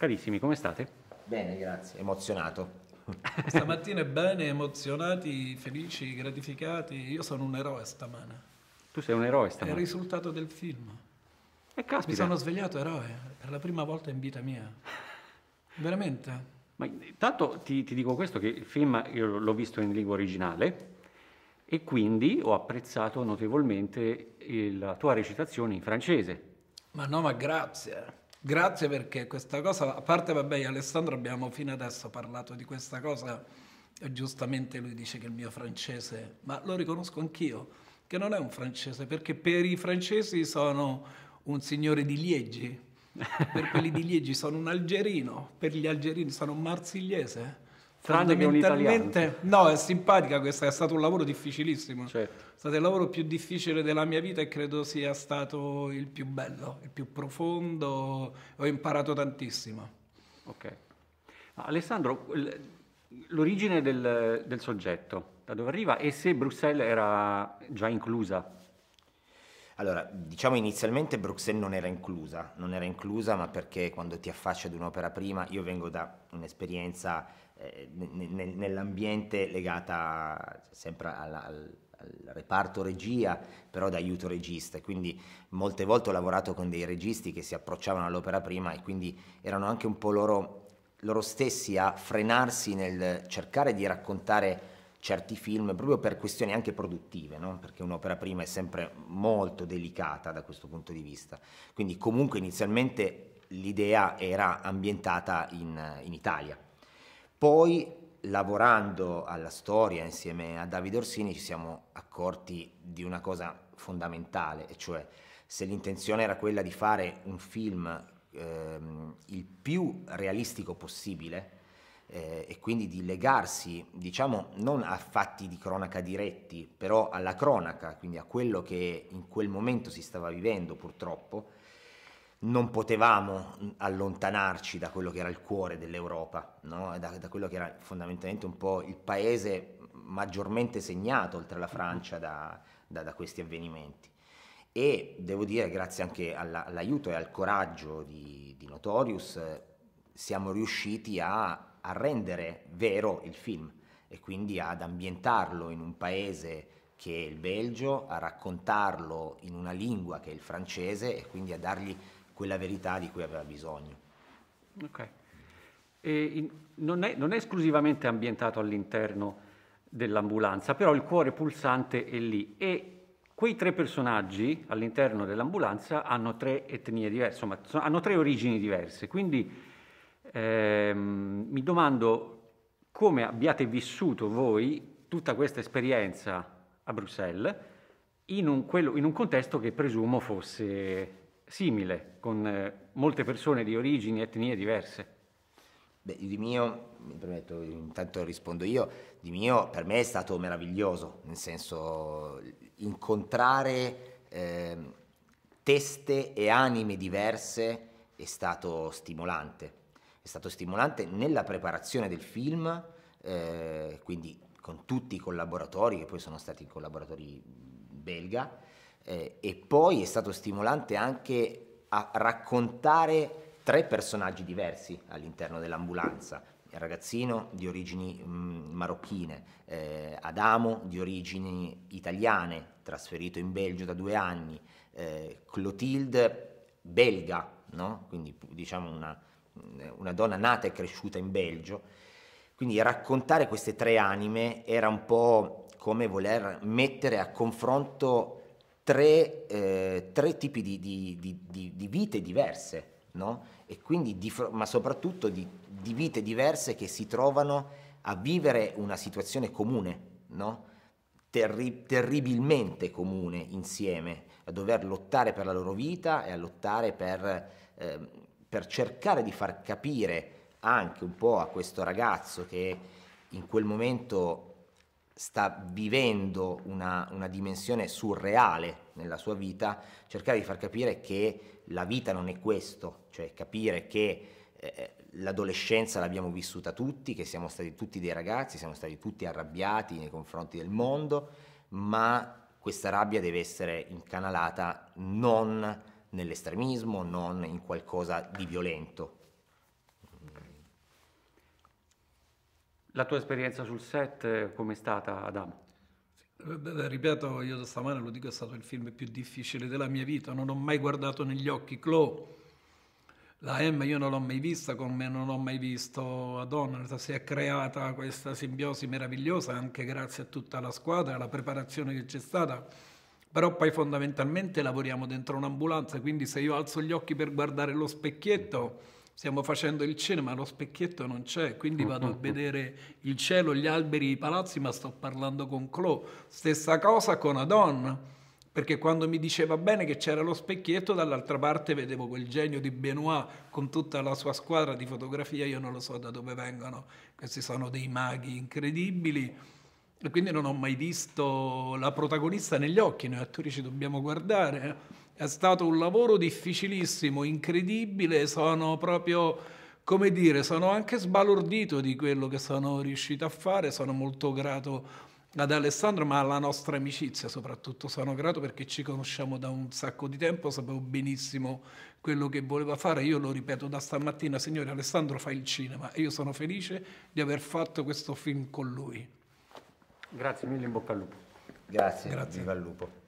Carissimi, come state? Bene, grazie, emozionato. Stamattina bene, emozionati, felici, gratificati. Io sono un eroe stamana. Tu sei un eroe stamana? È il risultato del film. E eh, caspita. Mi sono svegliato eroe, per la prima volta in vita mia. Veramente. Ma intanto ti, ti, dico questo, che il film l'ho visto in lingua originale e quindi ho apprezzato notevolmente la tua recitazione in francese. Ma no, ma grazie. Grazie perché questa cosa, a parte vabbè Alessandro abbiamo fino adesso parlato di questa cosa, e giustamente lui dice che il mio francese, ma lo riconosco anch'io, che non è un francese, perché per i francesi sono un signore di Liegi, per quelli di Liegi sono un algerino, per gli algerini sono un marsigliese tranne No, è simpatica questa, è stato un lavoro difficilissimo. Certo. È stato il lavoro più difficile della mia vita e credo sia stato il più bello, il più profondo, ho imparato tantissimo. Ok. Alessandro, l'origine del, del soggetto, da dove arriva e se Bruxelles era già inclusa allora, diciamo inizialmente Bruxelles non era inclusa, non era inclusa ma perché quando ti affacci ad un'opera prima, io vengo da un'esperienza eh, nell'ambiente legata sempre alla, al, al, reparto regia, però da aiuto regista, quindi molte volte ho lavorato con dei registi che si approcciavano all'opera prima e quindi erano anche un po' loro, loro stessi a frenarsi nel cercare di raccontare certi film proprio per questioni anche produttive, no? perché un'opera prima è sempre molto delicata da questo punto di vista. Quindi comunque inizialmente l'idea era ambientata in, in Italia poi lavorando alla storia insieme a Davide Orsini ci siamo accorti di una cosa fondamentale, e cioè se l'intenzione era quella di fare un film ehm, il più realistico possibile eh, e quindi di legarsi, diciamo, non a fatti di cronaca diretti, però alla cronaca, quindi a quello che in quel momento si stava vivendo purtroppo, non potevamo mm, allontanarci da quello che era il cuore dell'Europa, no? da, da, quello che era fondamentalmente un po' il paese maggiormente segnato, oltre alla Francia, da, da, da questi avvenimenti. E devo dire, grazie anche alla, all'aiuto e al coraggio di, di Notorious, siamo riusciti a, a, rendere vero il film e quindi ad ambientarlo in un paese che è il Belgio, a raccontarlo in una lingua che è il francese e quindi a dargli quella verità di cui aveva bisogno. Ok. In, non, è, non è esclusivamente ambientato all'interno dell'ambulanza, però il cuore pulsante è lì e quei tre personaggi all'interno dell'ambulanza hanno tre etnie diverse, insomma, hanno tre origini diverse. Quindi ehm, mi domando come abbiate vissuto voi tutta questa esperienza a Bruxelles in un, quello, in un contesto che presumo fosse simile, con eh, molte persone di origini e etnie diverse? Beh, di mio, mi permetto, intanto rispondo io, di mio per me è stato meraviglioso, nel senso incontrare eh, teste e anime diverse è stato stimolante, è stato stimolante nella preparazione del film, eh, quindi con tutti i collaboratori, che poi sono stati collaboratori belga, eh, e poi è stato stimolante anche a raccontare tre personaggi diversi all'interno dell'ambulanza. Il ragazzino di origini mm, marocchine, eh, Adamo di origini italiane, trasferito in Belgio da due anni, eh, Clotilde belga, no? quindi diciamo una, una donna nata e cresciuta in Belgio. Quindi raccontare queste tre anime era un po' come voler mettere a confronto tre, eh, tre tipi di, di, di, di, vite diverse, no? e quindi di, ma soprattutto di, di vite diverse che si trovano a vivere una situazione comune, no? Terri- terribilmente comune insieme, a dover lottare per la loro vita e a lottare per, eh, per, cercare di far capire anche un po' a questo ragazzo che in quel momento sta vivendo una, una, dimensione surreale nella sua vita, cercare di far capire che la vita non è questo, cioè capire che eh, l'adolescenza l'abbiamo vissuta tutti, che siamo stati tutti dei ragazzi, siamo stati tutti arrabbiati nei confronti del mondo, ma questa rabbia deve essere incanalata non nell'estremismo, non in qualcosa di violento, La tua esperienza sul set com'è stata, Adamo? Eh, ripeto, io stamane lo dico, è stato il film più difficile della mia vita, non ho mai guardato negli occhi Chloe, la M io non l'ho mai vista come non ho mai visto Adonna, si è creata questa simbiosi meravigliosa anche grazie a tutta la squadra, alla preparazione che c'è stata, però poi fondamentalmente lavoriamo dentro un'ambulanza, quindi se io alzo gli occhi per guardare lo specchietto stiamo facendo il cinema, lo specchietto non c'è, quindi vado a mm, mm, mm. vedere il cielo, gli alberi, i palazzi, ma sto parlando con Chloe. Stessa cosa con Adon, perché quando mi diceva bene che c'era lo specchietto, dall'altra parte vedevo quel genio di Benoit con tutta la sua squadra di fotografia, io non lo so da dove vengono, questi sono dei maghi incredibili. E quindi non ho mai visto la protagonista negli occhi, noi attori ci dobbiamo guardare eh. È stato un lavoro difficilissimo, incredibile, sono proprio, come dire, sono anche sbalordito di quello che sono riuscito a fare, sono molto grato ad Alessandro, ma alla nostra amicizia soprattutto. Sono grato perché ci conosciamo da un sacco di tempo, sapevo benissimo quello che voleva fare. Io lo ripeto da stamattina, signore Alessandro fa il cinema e io sono felice di aver fatto questo film con lui. Grazie mille, in bocca al lupo. Grazie, Grazie. viva il lupo.